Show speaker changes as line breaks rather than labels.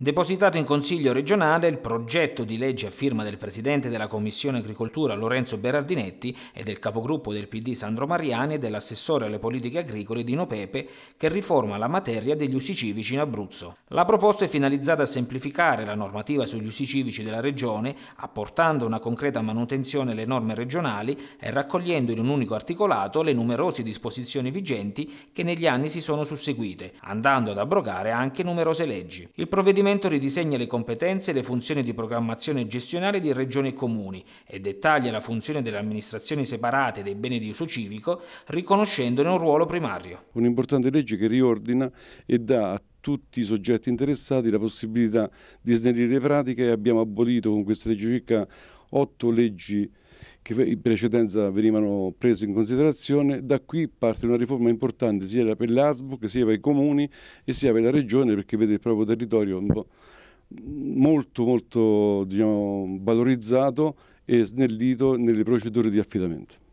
Depositato in Consiglio regionale il progetto di legge a firma del Presidente della Commissione Agricoltura Lorenzo Berardinetti e del capogruppo del PD Sandro Mariani e dell'assessore alle politiche agricole Dino Pepe che riforma la materia degli usi civici in Abruzzo. La proposta è finalizzata a semplificare la normativa sugli usi civici della Regione, apportando una concreta manutenzione alle norme regionali e raccogliendo in un unico articolato le numerose disposizioni vigenti che negli anni si sono susseguite, andando ad abrogare anche numerose leggi. Il provvedimento provvedimento ridisegna le competenze e le funzioni di programmazione gestionale di regioni e comuni e dettaglia la funzione delle amministrazioni separate dei beni di uso civico, riconoscendone un ruolo primario.
Un'importante legge che riordina e dà a tutti i soggetti interessati la possibilità di snellire le pratiche e abbiamo abolito con questa legge circa otto leggi che in precedenza venivano prese in considerazione. Da qui parte una riforma importante sia per l'ASBUC, sia per i comuni e sia per la regione perché vede il proprio territorio molto, molto diciamo, valorizzato e snellito nelle procedure di affidamento.